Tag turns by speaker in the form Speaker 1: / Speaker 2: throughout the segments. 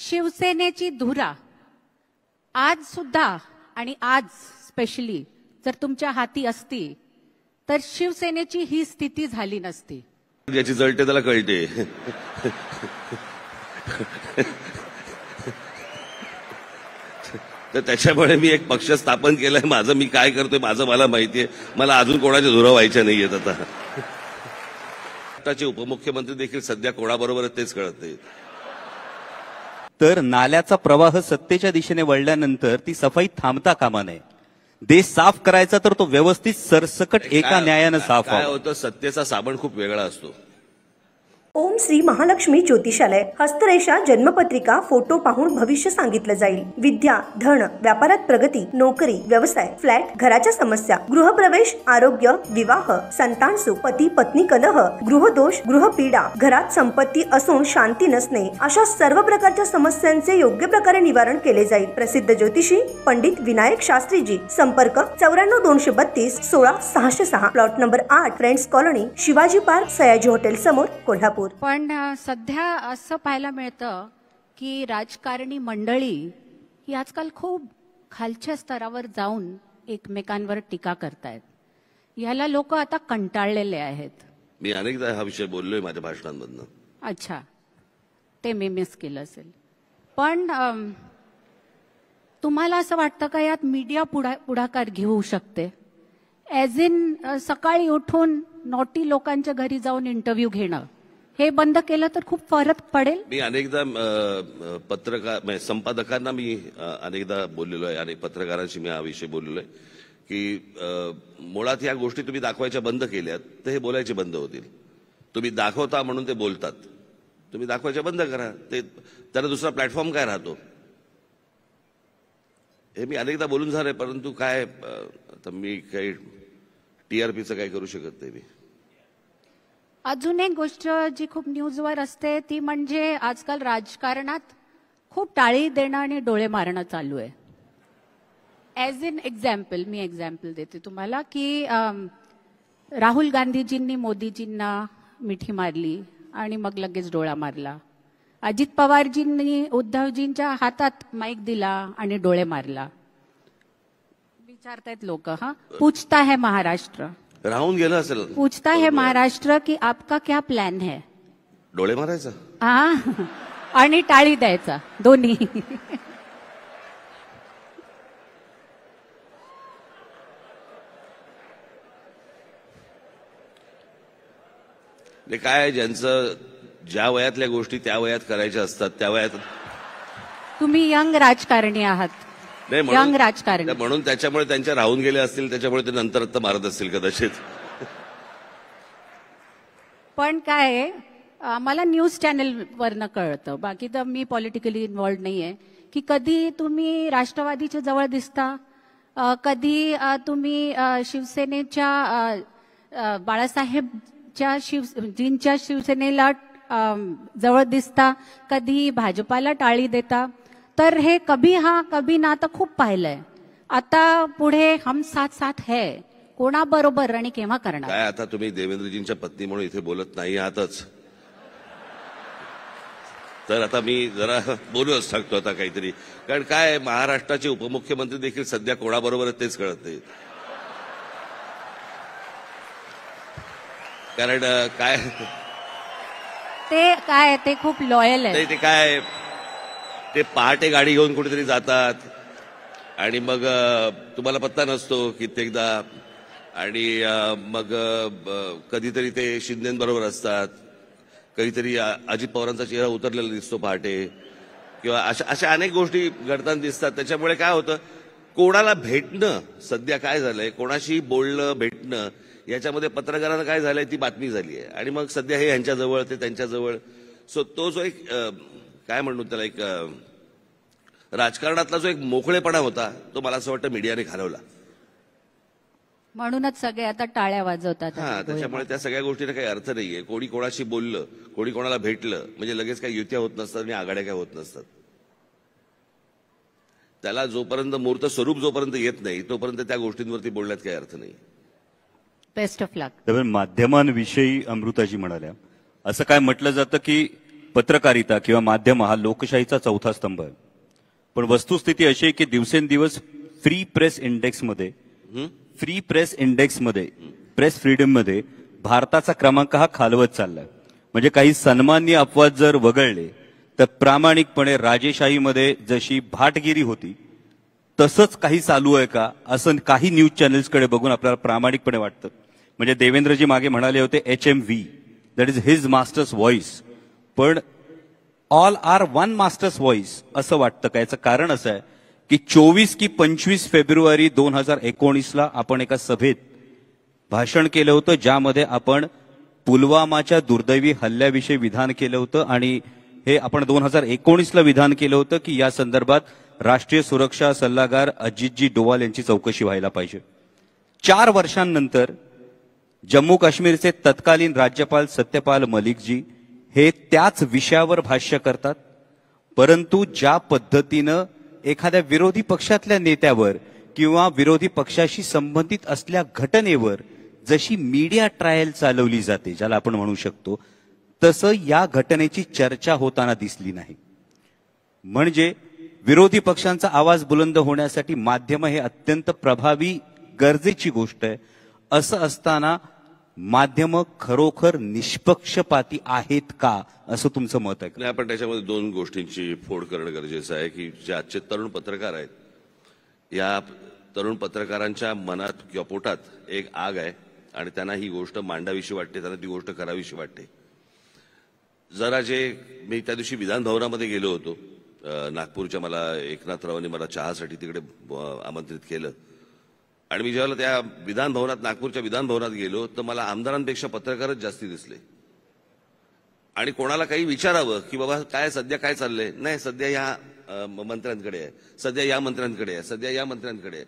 Speaker 1: शिवसेनेची धुरा आज सुद्धा आणि आज स्पेशली जर तुमच्या हाती असती तर शिवसेनेची ही स्थिती झाली नसती
Speaker 2: याची जळते त्याला कळते तर त्याच्यामुळे मी एक पक्ष स्थापन केलाय माझं मी काय करतोय माझं मला माहितीये मला अजून कोणाच्या धुरा व्हायच्या नाहीयेत आता आताचे उपमुख्यमंत्री देखील सध्या कोणाबरोबर तेच कळत
Speaker 3: तर नाल्याचा प्रवाह सत्तेच्या दिशेने वळल्यानंतर ती सफाई थांबता कामा नये देश साफ करायचा तर तो व्यवस्थित सरसकट एका न्यायानं साफ
Speaker 2: सत्तेचा साबण खूप वेगळा असतो
Speaker 1: ओम श्री महालक्ष्मी ज्योतिषालय हस्तरेषा जन्मपत्रिका फोटो पाहून भविष्य सांगितलं जाईल विद्या धन व्यापारात प्रगती नोकरी व्यवसाय फ्लॅट घराच्या समस्या गृहप्रवेश आरोग्य विवाह संतान सुख पती पत्नी कलह गृहदोष गृहपीडा घरात संपत्ती असून शांती नसणे अशा सर्व प्रकारच्या समस्यांचे योग्य प्रकारे निवारण केले जाईल प्रसिद्ध ज्योतिषी पंडित विनायक शास्त्रीजी संपर्क चौऱ्याण्णव दोनशे बत्तीस सोळा सहाशे सहा प्लॉट नंबर आठ friends colony Shivaji park Sayaji hotel समोर कोल्हापूर पण सध्या असं पाहायला मिळतं की राजकारणी मंडळी ही आजकाल खूप खालच्या स्तरावर जाऊन एकमेकांवर टीका करतायत याला लोक आता कंटाळलेले आहेत
Speaker 2: मी अनेकदा हा विषय बोललोय माझ्या भाषणांमधनं
Speaker 1: अच्छा ते मी मिस केलं असेल पण तुम्हाला असं वाटतं का यात मीडिया पुढा पुढाकार घेऊ शकते ऍज इन सकाळी उठून नॉटी लोकांच्या घरी जाऊन इंटरव्ह्यू घेणं हे बंद केलं तर खूप फरक पडेल
Speaker 2: मी अनेकदा पत्रकार संपादकांना मी अनेकदा बोललेलो आहे आणि पत्रकारांशी मी हा विषय बोललेलो आहे की मुळात या गोष्टी तुम्ही दाखवायच्या बंद केल्यात तर हे बोलायचे बंद होतील तुम्ही दाखवता म्हणून ते बोलतात तुम्ही दाखवायच्या बंद करा ते त्याला दुसरा प्लॅटफॉर्म काय राहतो हे मी अनेकदा बोलून झालंय परंतु काय मी काही टीआरपीचं काय करू शकत नाही मी
Speaker 1: अजून एक गोष्ट जी खूप न्यूजवर असते ती म्हणजे आजकाल राजकारणात खूप टाळी देणं आणि डोळे मारणं चालू आहे ॲज इन एक्झाम्पल मी एक्झाम्पल देते तुम्हाला की
Speaker 2: राहुल गांधीजींनी
Speaker 1: मोदीजींना मिठी मारली आणि मग लगेच डोळा मारला अजित पवारजींनी उद्धवजींच्या हातात माईक दिला आणि डोळे मारला विचारतायत लोक हा पूछता है महाराष्ट्र
Speaker 2: राहून गेलं असेल
Speaker 1: पूछता है महाराष्ट्र की आपका क्या प्लॅन है डोळे मारायचा हा आणि टाळी द्यायचा दोन्ही
Speaker 2: म्हणजे काय ज्यांचं ज्या वयातल्या गोष्टी त्या वयात करायच्या असतात त्या वयात
Speaker 1: तुम्ही यंग राजकारणी आहात
Speaker 2: यंग म्हणून त्याच्यामुळे त्यांच्या राहून गेले असतील त्याच्यामुळे ते नंतर आता मारत असतील कदाचित
Speaker 1: पण काय मला न्यूज चॅनेल वरनं कळतं बाकी तर मी पॉलिटिकली इन्वॉल्ड नाहीये की कधी तुम्ही राष्ट्रवादीच्या जवळ दिसता कधी तुम्ही शिवसेनेच्या बाळासाहेबच्या शिव जींच्या शिवसेनेला जवळ दिसता कधी भाजपाला टाळी देता तर हे कभी हा कभी ना तर खूप पाहिलंय आता पुढे हम साथ साथ है कोणाबरोबर आणि केव्हा करणार
Speaker 2: काय आता तुम्ही देवेंद्रजींच्या पत्नी म्हणून इथे बोलत नाही आहातच तर आता मी जरा बोलूच सांगतो आता काहीतरी कारण काय महाराष्ट्राचे उपमुख्यमंत्री देखील सध्या कोणाबरोबर तेच कळत नाही कारण काय
Speaker 1: ते काय ते खूप लॉयल आहे
Speaker 2: ते काय ते पहाटे गाडी घेऊन कुठेतरी जातात आणि मग तुम्हाला पत्ता नसतो कित्येकदा आणि मग कधीतरी ते शिंदेबरोबर असतात कधीतरी अजित पवारांचा चेहरा उतरलेला दिसतो पहाटे किंवा अशा अशा अनेक गोष्टी घडताना दिसतात त्याच्यामुळे काय होतं कोणाला भेटणं सध्या काय झालंय कोणाशी बोलणं भेटणं याच्यामध्ये पत्रकारांना काय झालंय ती बातमी झाली आहे आणि मग सध्या हे यांच्याजवळ ते त्यांच्याजवळ सो तो जो एक काय म्हणू त्याला एक राजकारणातला जो एक मोकळेपणा होता तो मला असं वाटतं मीडियाने घालवला
Speaker 1: म्हणूनच सगळे आता टाळ्या वाजवतात हा त्याच्यामुळे
Speaker 2: त्या सगळ्या गोष्टीला काही अर्थ नाहीये कोणी कोणाशी बोललं कोणी कोणाला भेटलं म्हणजे लगेच काही युत्या होत नसतात आणि आघाड्या काय होत नसतात त्याला जोपर्यंत मूर्त स्वरूप जोपर्यंत येत नाही तोपर्यंत त्या गोष्टींवरती बोलण्यात काही अर्थ नाही
Speaker 1: बेस्ट ऑफ लक
Speaker 3: माध्यमांविषयी अमृताजी म्हणाल्या असं काय म्हटलं जातं की पत्रकारिता किंवा माध्यम हा लोकशाहीचा चौथा स्तंभ आहे पण वस्तुस्थिती अशी आहे की दिवसेंदिवस फ्री प्रेस इंडेक्समध्ये फ्री प्रेस इंडेक्समध्ये प्रेस फ्रीडममध्ये भारताचा क्रमांक हा खालवत चाललाय म्हणजे काही सन्मान्य अपवाद जर वगळले तर प्रामाणिकपणे राजेशाहीमध्ये जशी भाटगिरी होती तसंच काही चालू आहे का असं काही न्यूज चॅनेल्सकडे बघून आपल्याला प्रामाणिकपणे वाटतं म्हणजे देवेंद्रजी मागे म्हणाले होते H M V that is his master's voice पण all are one master's voice असं वाटतं का याचं कारण असं आहे की चोवीस की पंचवीस फेब्रुवारी दोन हजार एकोणीसला आपण एका सभेत भाषण केलं होतं ज्यामध्ये आपण पुलवामाच्या दुर्दैवी हल्ल्याविषयी विधान केलं होतं आणि हे आपण दोन हजार एकोणीसला विधान केलं होतं की या संदर्भात राष्ट्रीय सुरक्षा सल्लागार अजितजी डोवाल यांची चौकशी व्हायला पाहिजे चार वर्षांनंतर जम्मू काश्मीरचे तत्कालीन राज्यपाल सत्यपाल मलिकजी हे त्याच विषयावर भाष्य करतात परंतु ज्या पद्धतीनं एखाद्या विरोधी पक्षातल्या नेत्यावर किंवा विरोधी पक्षाशी संबंधित असल्या घटनेवर जशी मीडिया ट्रायल चालवली जाते ज्याला आपण म्हणू शकतो तसं या घटनेची चर्चा होताना दिसली नाही म्हणजे विरोधी पक्षांचा आवाज बुलंद होण्यासाठी माध्यम हे अत्यंत प्रभावी गरजेची गोष्ट आहे असं असताना माध्यम खरोखर निष्पक्षपाती आहेत का असं तुमचं मत आहे
Speaker 2: नाही आपण त्याच्यामध्ये दोन गोष्टींची फोड करणं गरजेचं आहे की जे आजचे तरुण पत्रकार आहेत या तरुण पत्रकारांच्या मनात किंवा पोटात एक आग आहे आणि त्यांना ही गोष्ट मांडावीशी वाटते त्यांना ती गोष्ट करावीशी वाटते जरा जे मी त्या दिवशी विधानभवनामध्ये गेलो होतो नागपूरच्या मला एकनाथ मला चहासाठी तिकडे आमंत्रित केलं आणि मी जेव्हा त्या विधानभवनात नागपूरच्या विधानभवनात गेलो तर मला आमदारांपेक्षा पत्रकारच जास्ती दिसले आणि कोणाला काही विचारावं की बाबा काय सध्या काय चाललंय नाही सध्या या मंत्र्यांकडे आहे सध्या या मंत्र्यांकडे आहे सध्या या मंत्र्यांकडे आहे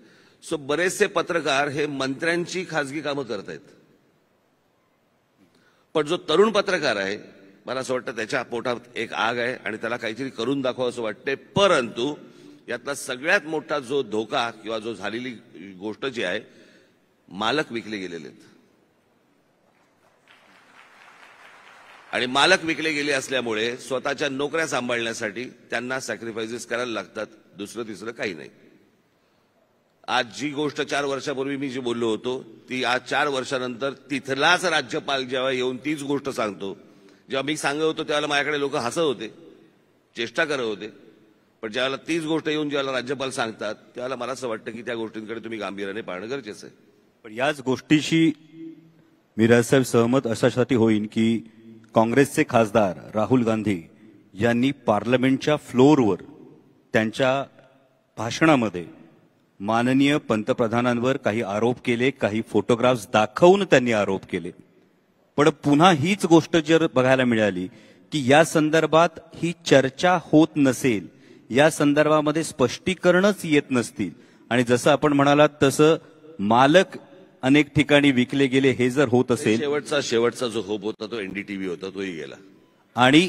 Speaker 2: सो बरेचसे पत्रकार हे मंत्र्यांची खाजगी कामं करत आहेत पण जो तरुण पत्रकार आहे मला असं वाटतं त्याच्या पोटात एक आग आहे आणि त्याला काहीतरी करून दाखवा असं वाटते परंतु यातला सगळ्यात मोठा जो धोका किंवा जो झालेली गोष्ट जी आहे मालक विकले गेलेले आहेत आणि मालक विकले गेले असल्यामुळे स्वतःच्या नोकऱ्या सांभाळण्यासाठी त्यांना सॅक्रिफायसेस करायला लागतात दुसरं तिसरं काही नाही आज जी गोष्ट चार वर्षापूर्वी मी जी बोललो होतो ती आज चार वर्षानंतर तिथलाच राज्यपाल जेव्हा येऊन तीच गोष्ट सांगतो जेव्हा मी सांगत होतो तेव्हा माझ्याकडे लोक हसत होते चेष्टा करत होते पण ज्याला तीच गोष्ट येऊन ज्याला राज्यपाल सांगतात त्याला मला असं वाटतं की त्या गोष्टींकडे तुम्ही गांभीर्याने पाहणं गरजेचं आहे पण याच गोष्टीशी
Speaker 3: मी सहमत अशासाठी होईन की काँग्रेसचे खासदार राहुल गांधी यांनी पार्लमेंटच्या फ्लोअरवर त्यांच्या भाषणामध्ये माननीय पंतप्रधानांवर काही आरोप केले काही फोटोग्राफ्स दाखवून त्यांनी आरोप केले पण पुन्हा हीच गोष्ट जर बघायला मिळाली की या संदर्भात ही चर्चा होत नसेल या संदर्भामध्ये स्पष्टीकरणच येत नसतील आणि जसं आपण म्हणालात तसं मालक अनेक ठिकाणी विकले गेले हे जर होत असेल
Speaker 2: शेवटचा शेवटचा जो होप होता तो एनडीटीव्ही होता तोही गेला
Speaker 3: आणि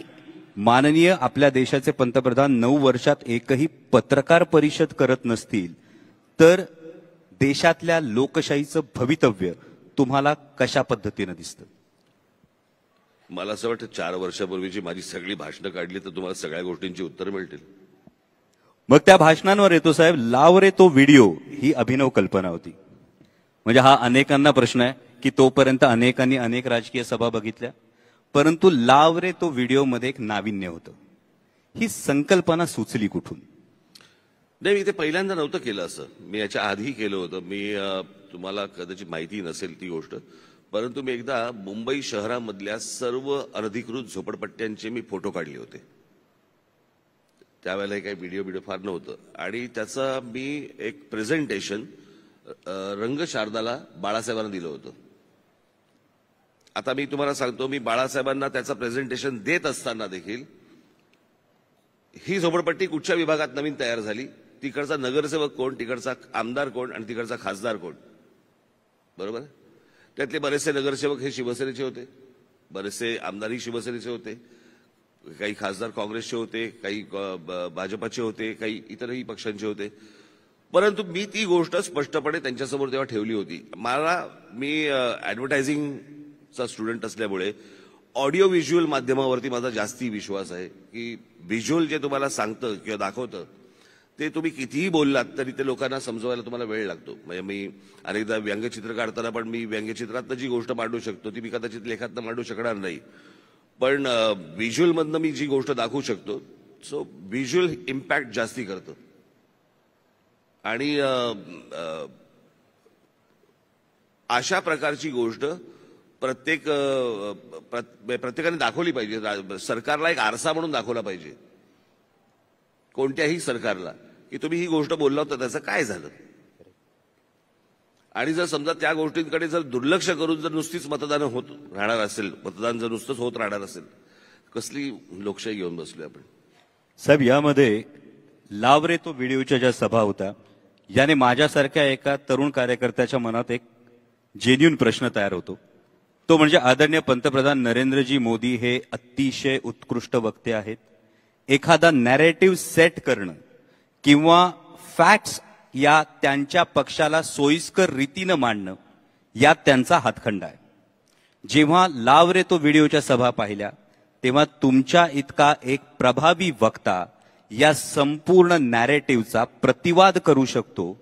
Speaker 3: माननीय आपल्या देशाचे पंतप्रधान नऊ वर्षात एकही पत्रकार परिषद करत नसतील तर देशातल्या लोकशाहीचं भवितव्य तुम्हाला कशा पद्धतीनं दिसतं
Speaker 2: मला असं वाटतं चार वर्षापूर्वीची माझी सगळी भाषणं काढली तर तुम्हाला सगळ्या गोष्टींची उत्तर मिळतील
Speaker 3: मग त्या भाषणांवर येतो साहेब लाव रे तो व्हिडिओ ही अभिनव कल्पना होती म्हणजे हा अनेकांना प्रश्न आहे की तोपर्यंत अनेकांनी अनेक राजकीय सभा बघितल्या परंतु लाव रे तो व्हिडिओमध्ये एक नाविन्य होतं ही संकल्पना सुचली कुठून
Speaker 2: नाही मी ते पहिल्यांदा नव्हतं केलं असं मी याच्या आधी केलं होतं मी तुम्हाला कदाचित माहिती नसेल ती गोष्ट परंतु मी एकदा मुंबई शहरामधल्या सर्व अनधिकृत झोपडपट्ट्यांचे मी फोटो काढले होते त्यावेळेला काही व्हिडिओ व्हिडिओ फार नव्हतं आणि त्याचं मी एक प्रेझेंटेशन रंग शारदाला बाळासाहेबांना दिलं होतं आता मी तुम्हाला सांगतो मी बाळासाहेबांना त्याचं प्रेझेंटेशन देत असताना देखील ही झोपडपट्टी कुठच्या विभागात नवीन तयार झाली तिकडचा नगरसेवक कोण तिकडचा आमदार कोण आणि तिकडचा खासदार कोण बरोबर त्यातले बरेचसे नगरसेवक हे शिवसेनेचे होते बरेचसे आमदारही शिवसेनेचे होते काही खासदार काँग्रेसचे होते काही भाजपाचे होते काही इतरही पक्षांचे होते परंतु मी ती गोष्ट स्पष्टपणे त्यांच्यासमोर तेव्हा ठेवली होती मला मी ॲडव्हर्टायझिंगचा स्टुडंट असल्यामुळे ऑडिओ व्हिज्युअल माध्यमावरती माझा जास्ती विश्वास आहे की व्हिज्युअल जे तुम्हाला सांगतं किंवा दाखवतं ते तुम्ही कितीही बोललात तरी ते लोकांना समजवायला तुम्हाला वेळ लागतो म्हणजे मी अनेकदा व्यंगचित्र काढताना पण मी व्यंगचित्रातनं जी गोष्ट मांडू शकतो ती मी कदाचित लेखातनं मांडू शकणार नाही पण व्हिज्युअलमधनं मी जी गोष्ट दाखवू शकतो सो व्हिज्युअल इम्पॅक्ट जास्ती करतो. आणि अशा प्रकारची गोष्ट प्रत्येक म्हणजे प्रत्येकाने दाखवली पाहिजे सरकारला एक आरसा म्हणून दाखवला पाहिजे कोणत्याही सरकारला की तुम्ही ही गोष्ट बोलला होता त्याचं काय झालं आणि जर समजा त्या गोष्टींकडे जर दुर्लक्ष करून जर नुसतीच मतदान होत राहणार असेल मतदान जर नुसतंच होत राहणार असेल कसली लोकशाही घेऊन बसलो आपण
Speaker 3: साहेब यामध्ये लावरे तो व्हिडिओच्या ज्या सभा होत्या याने माझ्यासारख्या एका तरुण कार्यकर्त्याच्या मनात एक जेन्युन प्रश्न तयार होतो तो म्हणजे आदरणीय पंतप्रधान नरेंद्रजी मोदी हे अतिशय उत्कृष्ट वक्ते आहेत एखादा नॅरेटिव्ह सेट करणं किंवा फॅक्ट्स या त्यांच्या पक्षाला सोयीस्कर रीतीनं मांडणं यात त्यांचा हातखंड आहे जेव्हा लाव रे तो व्हिडिओच्या सभा पाहिल्या तेव्हा तुमच्या इतका एक प्रभावी वक्ता या संपूर्ण नॅरेटिव्हचा प्रतिवाद करू शकतो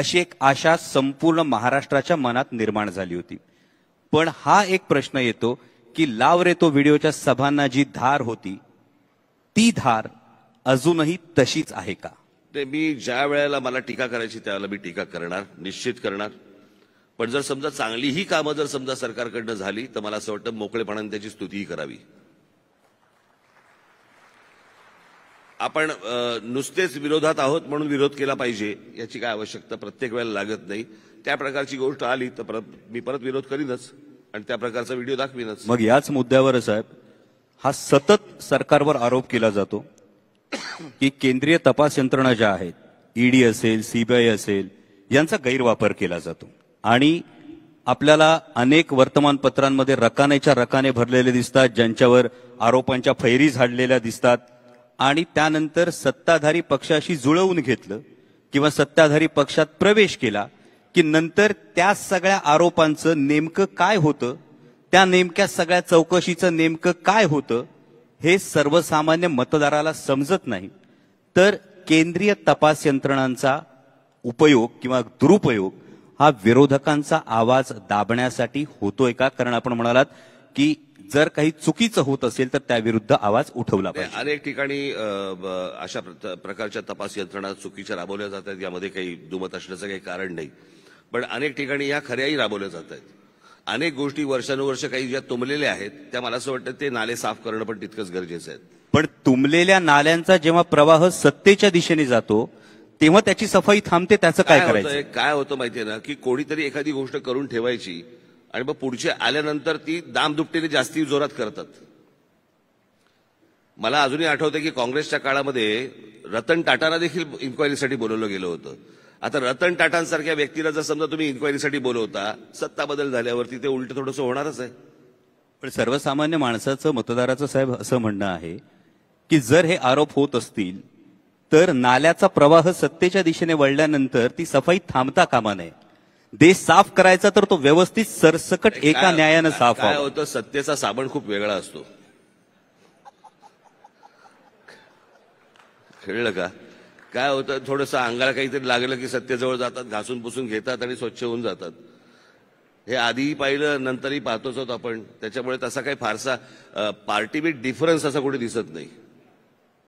Speaker 3: अशी एक आशा संपूर्ण महाराष्ट्राच्या मनात निर्माण झाली होती पण हा एक प्रश्न येतो की लाव रे तो व्हिडिओच्या सभांना जी धार होती ती धार अजूनही तशीच आहे का
Speaker 2: ते मी ज्या वेळेला मला टीका करायची त्यावेळेला मी टीका करणार निश्चित करणार पण जर समजा चांगली ही कामं जर समजा सरकारकडनं झाली तर मला असं वाटतं मोकळेपणाने त्याची स्तुतीही करावी आपण नुसतेच विरोधात आहोत म्हणून विरोध केला पाहिजे याची काय आवश्यकता प्रत्येक वेळेला लागत नाही त्या प्रकारची गोष्ट आली तर मी परत विरोध करीनच आणि त्या प्रकारचा व्हिडिओ दाखवीनच मग याच
Speaker 3: मुद्द्यावर साहेब हा सतत सरकारवर आरोप केला जातो की केंद्रीय तपास यंत्रणा ज्या आहेत ईडी असेल सीबीआय असेल यांचा गैरवापर केला जातो आणि आपल्याला अनेक वर्तमानपत्रांमध्ये रकानेच्या रकाने भरलेले दिसतात ज्यांच्यावर आरोपांच्या फैरी झाडलेल्या दिसतात आणि त्यानंतर सत्ताधारी पक्षाशी जुळवून घेतलं किंवा सत्ताधारी पक्षात प्रवेश केला की नंतर त्या सगळ्या आरोपांचं नेमकं काय होतं त्या नेमक्या सगळ्या चौकशीचं नेमकं काय होतं हे सर्वसामान्य मतदाराला समजत नाही तर केंद्रीय तपास यंत्रणांचा उपयोग किंवा दुरुपयोग हा विरोधकांचा आवाज दाबण्यासाठी होतोय का कारण आपण म्हणालात की जर काही चुकीचं होत असेल तर त्याविरुद्ध आवाज उठवला पाहिजे
Speaker 2: अनेक ठिकाणी अशा प्रकारच्या तपास यंत्रणा चुकीच्या राबवल्या आहेत यामध्ये काही दुमत असण्याचं काही कारण नाही पण अनेक ठिकाणी या खऱ्याही राबवल्या जात आहेत अनेक गोष्टी वर्षानुवर्ष काही ज्या तुंबलेल्या आहेत त्या मला असं वाटतं ते नाले साफ करणं पण तितकंच गरजेचं आहे
Speaker 3: पण तुंबलेल्या नाल्यांचा जेव्हा प्रवाह सत्तेच्या दिशेने जातो तेव्हा त्याची सफाई थांबते त्याचं काय करायचं
Speaker 2: काय होतं माहितीये ना की कोणीतरी एखादी गोष्ट करून ठेवायची आणि मग पुढची आल्यानंतर ती दामदुपटीने जास्ती जोरात करतात मला अजूनही आठवतं की काँग्रेसच्या काळामध्ये रतन टाटाला देखील इन्क्वायरीसाठी बोलवलं गेलं होतं आता रतन टाटांसारख्या व्यक्तीला जर समजा तुम्ही इन्क्वायरीसाठी बोलवता सत्ता बदल झाल्यावरती ते उलट थोडंसं होणारच आहे पण सर्वसामान्य
Speaker 3: माणसाचं मतदाराचं साहेब असं म्हणणं आहे की जर हे आरोप होत असतील तर नाल्याचा प्रवाह सत्तेच्या दिशेने वळल्यानंतर ती सफाई थांबता कामा नये देश साफ करायचा तर तो व्यवस्थित सरसकट एका न्यायानं साफ काय होतं
Speaker 2: सत्तेचा साबण खूप वेगळा असतो खेळलं का काय होतं थोडंसं अंगाला काहीतरी लागलं की सत्तेजवळ जातात घासून पुसून घेतात आणि स्वच्छ होऊन जातात हे आधीही पाहिलं नंतरही पाहतोच आहोत आपण त्याच्यामुळे तसा काही फारसा पार्टीबीट डिफरन्स असा कुठे दिसत नाही